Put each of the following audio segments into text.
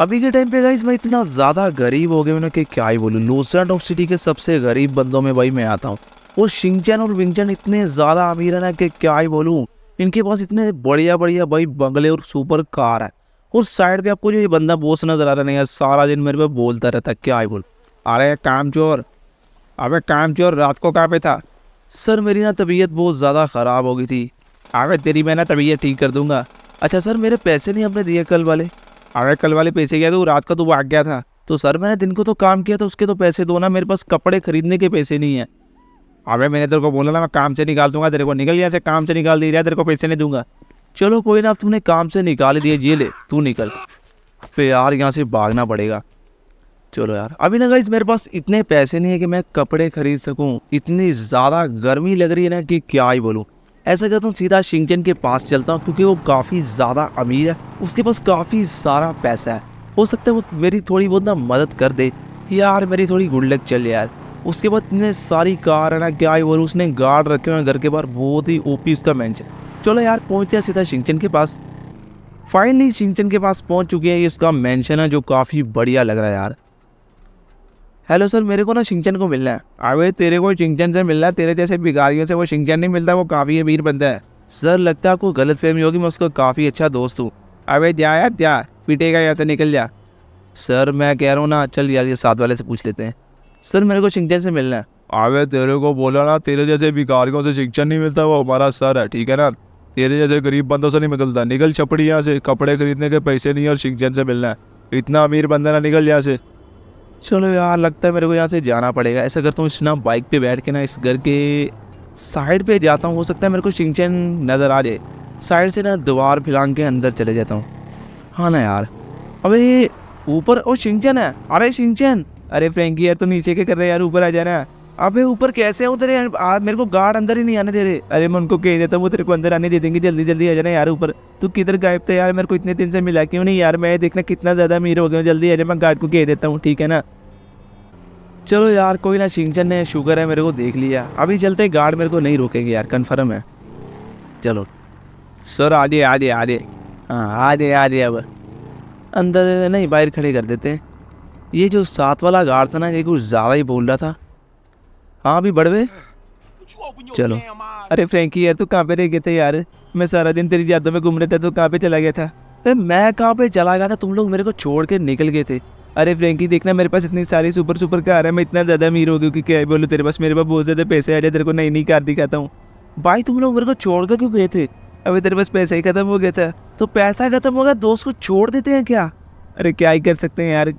अभी के टाइम पे गाइज मैं इतना ज़्यादा गरीब हो गया कि क्या ही बोलूँ लोसेंट ऑफ सिटी के सबसे गरीब बंदों में भाई मैं आता हूँ वो शिंगचन और विंगचन इतने ज़्यादा अमीर है ना कि क्या ही बोलूँ इनके पास इतने बढ़िया बढ़िया भाई बंगले और सुपर कार है और साइड पे आपको जो ये बंदा बोस नजर आ रहा नहीं है सारा दिन मेरे पे बोलता रहता क्या ही बोल अरे काम चोर अबे काम चोर रात को कहाँ पे था सर मेरी ना तबीयत बहुत ज़्यादा ख़राब हो गई थी अबे तेरी मैं ना तबीयत ठीक कर दूंगा अच्छा सर मेरे पैसे नहीं अपने दिए कल वाले अगर कल वाले पैसे गया तो रात का तो भाग गया था तो सर मैंने दिन को तो काम किया तो उसके तो पैसे दो ना मेरे पास कपड़े खरीदने के पैसे नहीं है अबे मैंने तेरे को बोला ना मैं काम से निकाल दूंगा तेरे को निकल गया से काम से निकाल दिया तेरे को पैसे नहीं दूंगा चलो कोई ना अब तुमने काम से निकाल दिए ये ले तू निकल पे यार यहाँ से भागना पड़ेगा चलो यार अभी ना गाइज मेरे पास इतने पैसे नहीं है कि मैं कपड़े खरीद सकूँ इतनी ज़्यादा गर्मी लग रही है ना कि क्या ही बोलूँ ऐसा करता हूँ सीधा शिंगजन के पास चलता हूँ क्योंकि वो काफ़ी ज़्यादा अमीर है उसके पास काफ़ी सारा पैसा है हो सकता है वो मेरी थोड़ी बहुत ना मदद कर दे यार मेरी थोड़ी गुड लक चल यार उसके बाद इतने सारी कार है ना क्या और उसने गार्ड रखे हुए हैं घर के बाहर बहुत ही ओपी उसका मैंशन चलो यार पहुँचते हैं सीधा शिंगचन के पास फाइनली शिंगचन के पास पहुँच चुके हैं ये उसका मैंशन है जो काफ़ी बढ़िया लग रहा है यार हेलो सर मेरे को ना शिंगचन को मिलना है अबे तेरे को शिंगचन से मिलना है तेरे जैसे बिगारियों से वो शिंगचन नहीं मिलता वो काफ़ी अमीर बंदा है सर लगता है आपको गलत फहमी होगी मैं उसका काफ़ी अच्छा दोस्त हूँ अबे जा यार जा पिटेगा या तो निकल जा सर मैं कह रहा हूँ ना चल यार ये साथ वाले से पूछ लेते हैं सर मेरे को शिंगचन से मिलना है अबे तेरे को बोला ना तेरे जैसे बिगारियों से शिंगचन नहीं मिलता वो हमारा सर है ठीक है ना तेरे जैसे गरीब बंदों से नहीं मिलता निकल छपड़ी यहाँ से कपड़े खरीदने के पैसे नहीं और शिंगचन से मिलना है इतना अमीर बंदा ना निकल यहाँ से चलो यार लगता है मेरे को यहाँ से जाना पड़ेगा ऐसा करता हूँ इस ना बाइक पे बैठ के ना इस घर के साइड पे जाता हूँ हो सकता है मेरे को शिंगचैन नज़र आ जाए साइड से ना दीवार फिलान के अंदर चले जाता हूँ हाँ ना यार अबे ये ऊपर ओ शिंगचैन है अरे शिंगचैन अरे फ्रेंकी यार तो नीचे के कर रहे यार ऊपर आ जा रहा है अबे ऊपर कैसे हो तेरे यार मेरे को गार्ड अंदर ही नहीं आने दे रहे अरे मैं उनको कह देता हूँ वो तेरे को अंदर आने दे देंगे जल्दी जल्दी आ जाना यार ऊपर तू किधर गायब था यार मेरे को इतने दिन से मिला क्यों नहीं यार मैं देखना कितना ज़्यादा अमीर हो गया जल्दी आ जाए मैं गार्ड को कह देता हूँ ठीक है ना चलो यार कोई ना सिंचन ने शुगर है मेरे को देख लिया अभी चलते गार्ड मेरे को नहीं रोकेंगे यार कन्फर्म है चलो सर आ जाए आ जाए आ जाए हाँ आ जाए आ जाए अब अंदर नहीं बाहर खड़े कर देते हैं ये जो साथ वाला गार्ड था ना ये कुछ ज़्यादा ही बोल रहा था हाँ अभी बड़वे चलो अरे फ्रेंकी यार तू कहाँ पे रह गए थे यार मैं सारा दिन तेरी यादों में घूम रहा था तू कहाँ पे चला गया था अरे मैं कहाँ पे चला गया था तुम लोग मेरे को छोड़ के निकल गए थे अरे फ्रेंकी देखना मेरे पास इतनी सारी सुपर सुपर कार है मैं इतना ज़्यादा अमीर हो गया क्योंकि क्या बोलूँ तेरे पास मेरे पास बहुत ज़्यादा पैसे आ जाए तेरे को नई नई कार दिखाता हूँ भाई तुम लोग मेरे को छोड़ कर क्यों गए थे अभी तेरे पास पैसा ही खत्म हो गया था तो पैसा खत्म हो गया दोस्त को छोड़ देते हैं क्या अरे क्या ही कर सकते हैं यार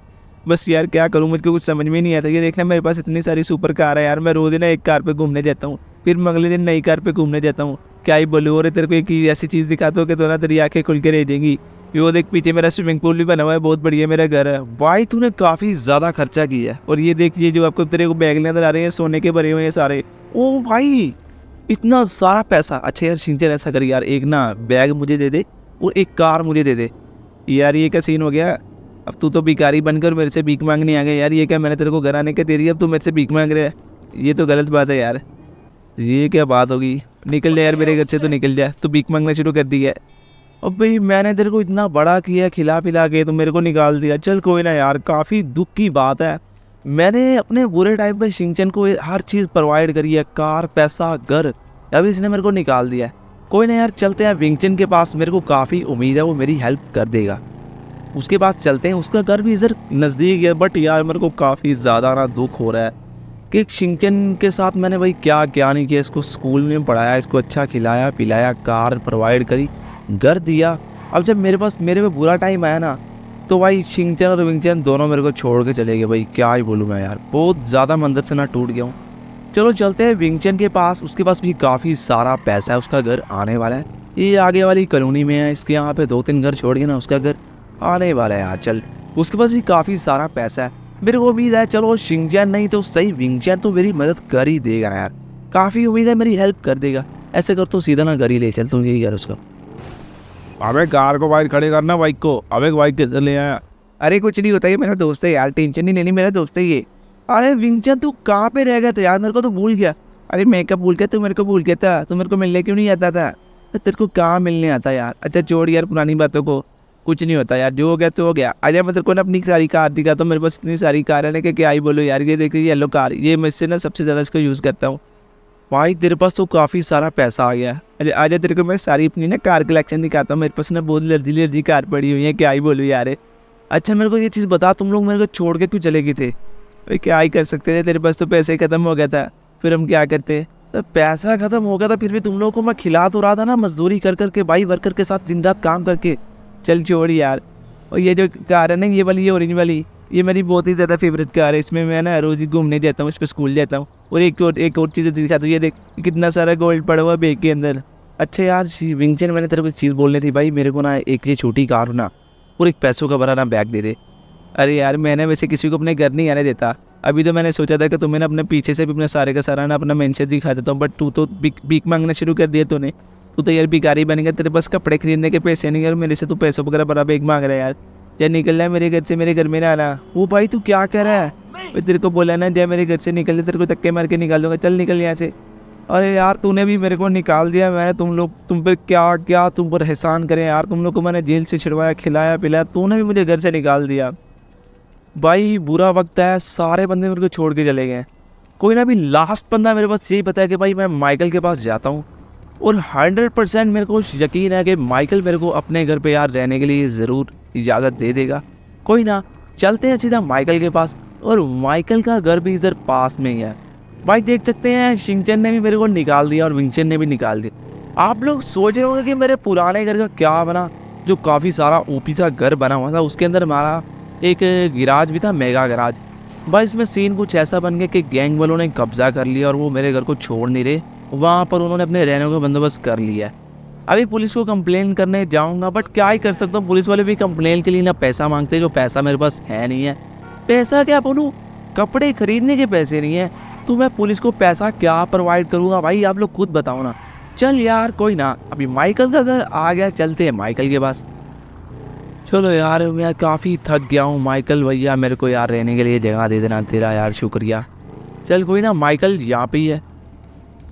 बस यार क्या करूँ मुझको कुछ समझ में नहीं आता ये देखना मेरे पास इतनी सारी सुपर कार है यार मैं रोज ना एक कार पे घूमने जाता हूँ फिर मैं अगले दिन नई कार पे घूमने जाता हूँ क्या ही बोलूँ और तेरे को एक ऐसी चीज़ दिखाता हूँ कि तो ना तेरी आँखें खुल के रह देंगी ये वो देख पीछे मेरा स्विमिंग पूल भी बना हुआ है बहुत बढ़िया मेरा घर है भाई तूने काफ़ी ज़्यादा खर्चा किया है और ये देखिए जो आपको तेरे को बैग नजर आ रहे हैं सोने के भरे हुए हैं सारे ओ भाई इतना सारा पैसा अच्छा यार सिंचन ऐसा कर यार एक ना बैग मुझे दे दे और एक कार मुझे दे दे यार ये क्या सीन हो गया अब तू तो भिकारी बनकर मेरे से भीख मांगने आ गया यार ये क्या मैंने तेरे को घर आने के दे दी अब तू मेरे से भीख मांग रहे है ये तो गलत बात है यार ये क्या बात होगी निकल जा यार मेरे घर से तो निकल जा तू भीख मांगना शुरू कर दी है अब भाई मैंने तेरे को इतना बड़ा किया खिला पिला के तो मेरे को निकाल दिया चल कोई ना यार काफ़ी दुख की बात है मैंने अपने बुरे टाइम पर सिंचन को हर चीज़ प्रोवाइड करी है कार पैसा घर अभी इसने मेरे को निकाल दिया है कोई ना यार चलते हैं विंगचन के पास मेरे को काफ़ी उम्मीद है वो मेरी हेल्प कर देगा उसके पास चलते हैं उसका घर भी इधर नज़दीक है बट यार मेरे को काफ़ी ज़्यादा ना दुख हो रहा है कि शिंचन के साथ मैंने भाई क्या क्या नहीं किया इसको स्कूल में पढ़ाया इसको अच्छा खिलाया पिलाया कार प्रोवाइड करी घर दिया अब जब मेरे पास मेरे पे बुरा टाइम आया ना तो भाई शिंगचन और विंगचन दोनों मेरे को छोड़ के चले गए भाई क्या ही बोलूँ मैं यार बहुत ज़्यादा मंदिर से ना टूट गया हूँ चलो चलते हैं विंगचन के पास उसके पास भी काफ़ी सारा पैसा है उसका घर आने वाला है ये आगे वाली कॉलोनी में है इसके यहाँ पे दो तीन घर छोड़ गया ना उसका घर आने वाला है यार चल उसके पास भी काफ़ी सारा पैसा है मेरे को उम्मीद है चलो शिंगचैन नहीं तो सही विंगचैन तो मेरी मदद कर ही देगा यार काफ़ी उम्मीद है मेरी हेल्प कर देगा ऐसे कर तो सीधा ना घर ही ले चल तुम यही घर उसका अबे कार को बाहर खड़े करना बाइक को अबे बाइक किधर ले आया अरे कुछ नहीं होता ये मेरा दोस्त है यार टेंशन नहीं लेनी मेरा दोस्त है ये अरे विंचन तू कहाँ पे रह गया था यार मेरे को तो भूल गया अरे मैं कब भूल गया तू मेरे को भूल गया था तू मेरे को मिलने क्यों नहीं आता था तेरे को कहाँ मिलने आता यार अच्छा छोड़ यार पुरानी बातों को कुछ नहीं होता यार जो हो गया तो हो गया अरे मैं तेरे को ना अपनी सारी कार दिखा तो मेरे पास इतनी सारी कार है ना कि क्या ही बोलो यार ये देख लीजिए येलो कार ये मैं इससे ना सबसे ज़्यादा इसको यूज़ करता हूँ भाई तेरे पास तो काफ़ी सारा पैसा आ गया अरे आज तेरे को मैं सारी अपनी ना कार कलेक्शन दिखाता हूँ मेरे पास ना बहुत लर्जी लर्जी कार पड़ी हुई है क्या ही बोलूँ यार अच्छा मेरे को ये चीज़ बता तुम लोग मेरे को छोड़ के क्यों चले गए थे भाई क्या ही कर सकते थे तेरे पास तो पैसे ही ख़त्म हो गया था फिर हम क्या करते तो पैसा ख़त्म हो गया था फिर भी तुम लोगों को मैं खिला तो रहा था ना मजदूरी कर करके भाई वर्कर के साथ दिन रात काम करके चल छोड़ यार और ये जो कार है ना ये वाली ये ऑरेंज वाली ये मेरी बहुत ही ज़्यादा फेवरेट कार है इसमें मैं ना रोज़ घूमने जाता हूँ इस पर स्कूल जाता हूँ और एक और एक और चीज़ दिखाता हूँ ये देख कितना सारा गोल्ड पड़ा हुआ बैग के अंदर अच्छा यार विंगचन मैंने तेरे को चीज़ बोलनी थी भाई मेरे को ना एक ये छोटी कार ना और एक पैसों का भरा ना बैग दे दे अरे यार मैंने वैसे किसी को अपने घर नहीं आने देता अभी तो मैंने सोचा था कि तुम्हें ना अपने पीछे से भी अपने सारे का सारा ना अपना मैंशन दिखा देता हूँ बट तू तो बिक भीख मांगना शुरू कर दिया तूने तू तो यार भिखारी बनेगा तेरे पास कपड़े खरीदने के पैसे नहीं और मेरे से तू पैसों वगैरह बड़ा बैग मांग रहा है यार जब निकलना है मेरे घर से मेरे घर में ना आना वो भाई तू क्या कर रहा है मैं तेरे को बोला ना जब मेरे घर से निकल तेरे को धक्के मार के निकाल दूंगा चल निकल यहाँ से अरे यार तूने भी मेरे को निकाल दिया मैंने तुम लोग तुम पर क्या क्या तुम पर एहसान करें यार तुम लोग को मैंने जेल से छिड़वाया खिलाया पिलाया तूने भी मुझे घर से निकाल दिया भाई बुरा वक्त है सारे बंदे मेरे को छोड़ के चले गए कोई ना भी लास्ट बंदा मेरे पास यही पता है कि भाई मैं माइकल के पास जाता हूँ और हंड्रेड परसेंट मेरे को यकीन है कि माइकल मेरे को अपने घर पे यार रहने के लिए ज़रूर इजाज़त दे देगा कोई ना चलते हैं सीधा माइकल के पास और माइकल का घर भी इधर पास में ही है भाई देख सकते हैं शिंगचन ने भी मेरे को निकाल दिया और विंगचन ने भी निकाल दिया आप लोग सोच रहे होंगे कि मेरे पुराने घर का क्या बना जो काफ़ी सारा ओपी सा घर बना हुआ था उसके अंदर हमारा एक गिराज भी था मेगा गिराज भाई इसमें सीन कुछ ऐसा बन गया कि गैंग वालों ने कब्जा कर लिया और वो मेरे घर को छोड़ नहीं रहे वहाँ पर उन्होंने अपने रहने का बंदोबस्त कर लिया है अभी पुलिस को कंप्लेन करने जाऊँगा बट क्या ही कर सकता हूँ पुलिस वाले भी कंप्लेन के लिए ना पैसा मांगते जो पैसा मेरे पास है नहीं है पैसा क्या बोलूँ कपड़े खरीदने के पैसे नहीं है तो मैं पुलिस को पैसा क्या प्रोवाइड करूँगा भाई आप लोग खुद बताओ ना चल यार कोई ना अभी माइकल का घर आ गया चलते हैं माइकल के पास चलो यार मैं काफ़ी थक गया हूँ माइकल भैया मेरे को यार रहने के लिए जगह दे देना तेरा यार शुक्रिया चल कोई ना माइकल यहाँ पे ही है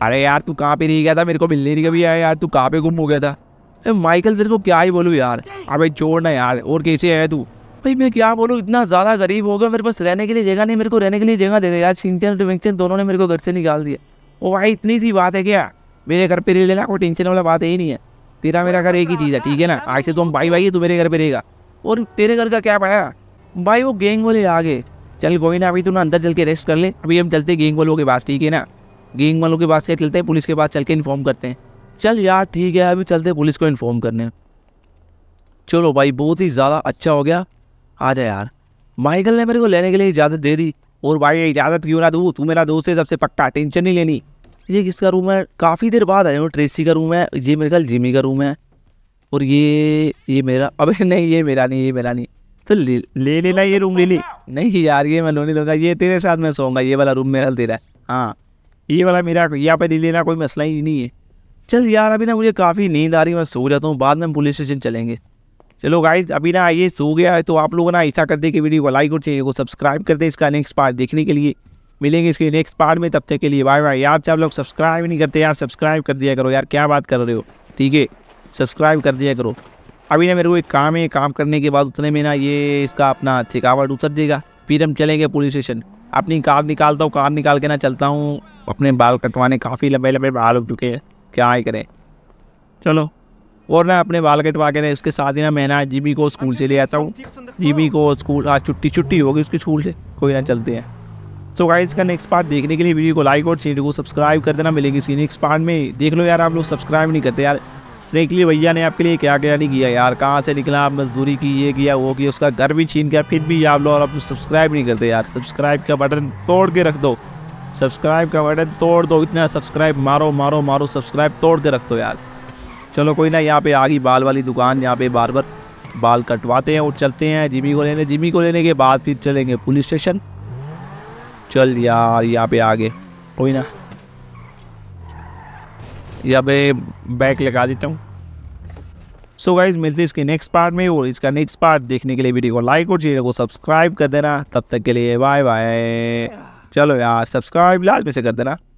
अरे यार तू कहाँ पे रह गया था मेरे को मिलने नहीं कभी आया यार तू कहाँ पे गुम हो गया था अरे माइकल तेरे को क्या ही बोलूँ यार अबे छोड़ ना यार और कैसे है तू भाई मैं क्या बोलूँ इतना ज़्यादा गरीब हो गया मेरे पास रहने के लिए जगह नहीं मेरे को रहने के लिए जगह दे दे यार सिंचन टिंचन दोनों ने मेरे को घर से निकाल दिया ओ भाई इतनी सी बात है क्या मेरे घर पर रह लेना कोई टेंशन वाला बात ही नहीं है तेरा मेरा घर एक ही चीज़ है ठीक है ना आज से तुम तो भाई भाई तू मेरे घर पर रहेगा और तेरे घर का क्या पाया भाई वो गेंग वाले आ गए चल कोई ना अभी तू ना अंदर चल के रेस्ट कर ले अभी हम चलते गेंग वालों के पास ठीक है ना गैंग वालों के पास क्या चलते हैं पुलिस के पास चल के इन्फॉर्म करते हैं चल यार ठीक है अभी चलते पुलिस को इन्फॉर्म करने चलो भाई बहुत ही ज़्यादा अच्छा हो गया आ जा यार माइकल ने मेरे को लेने के लिए इजाज़त दे दी और भाई इजाज़त क्यों ना दूँ तू मेरा दोस्त है सबसे पक्का टेंशन नहीं लेनी ये किसका रूम है काफ़ी देर बाद आया हूँ ट्रेसी का रूम है ये मेरे ख्याल जिमी का रूम है और ये ये मेरा अबे नहीं ये मेरा नहीं ये मेरा नहीं तो ले ले लेना ये रूम ले ली नहीं यार ये मैं लोने लूँगा ये तेरे साथ मैं सोऊंगा ये वाला रूम मेरा तेरा है हाँ ये वाला मेरा यहाँ पर लेना कोई मसला ही नहीं है चल यार अभी ना मुझे काफ़ी नींद आ रही है मैं सो जाता हूँ बाद में हम पुलिस स्टेशन चलेंगे चलो गाइज अभी ना ये सो गया है तो आप लोग ना ऐसा कर दे कि वीडियो को लाइक और चैनल को सब्सक्राइब कर दे इसका नेक्स्ट पार्ट देखने के लिए मिलेंगे इसके नेक्स्ट पार्ट में तब तक के लिए बाय बाय यार आप लोग सब्सक्राइब नहीं करते यार सब्सक्राइब कर दिया करो यार क्या बात कर रहे हो ठीक है सब्सक्राइब कर दिया करो अभी ना मेरे को एक काम है काम करने के बाद उतने में ना ये इसका अपना थकावट उतर देगा फिर हम चलेंगे पुलिस स्टेशन अपनी कार निकालता हूँ कार निकाल के ना चलता हूँ अपने बाल कटवाने काफ़ी लंबे लंबे बाल उग चुके हैं क्या ही करें चलो और ना अपने बाल कटवा के उसके साथ ही ना मैं ना जीबी को स्कूल से ले आता हूँ जीबी को स्कूल आज छुट्टी छुट्टी होगी उसके स्कूल से कोई ना चलते हैं सो so गाइस का नेक्स्ट पार्ट देखने के लिए वीडियो को लाइक और चैनल को सब्सक्राइब कर देना मिलेगी इसकी नेक्स्ट पार्ट में देख लो यार आप लोग सब्सक्राइब नहीं करते यार फ्रेंकली भैया ने आपके लिए क्या क्या नहीं किया यार कहाँ से निकला आप मजदूरी की ये किया वो किया उसका घर भी छीन गया फिर भी आप लोग आप लोग सब्सक्राइब नहीं करते यार सब्सक्राइब का बटन तोड़ के रख दो सब्सक्राइब का बटन तोड़ दो इतना सब्सक्राइब मारो मारो मारो सब्सक्राइब तोड़ के रख दो यार चलो कोई ना यहाँ पे आ गई बाल वाली दुकान यहाँ पे बार बार बाल कटवाते हैं और चलते हैं जिमी को लेने जिमी को लेने के बाद फिर चलेंगे पुलिस स्टेशन चल यार यहाँ पे आगे कोई ना यहाँ पे बैक लगा देता हूँ सो गाइज मिलते हैं इसके नेक्स्ट पार्ट में और इसका नेक्स्ट पार्ट देखने के लिए वीडियो को लाइक और चैनल को सब्सक्राइब कर देना तब तक के लिए बाय बाय चलो यार सब्सक्राइब लाजमी से कर देना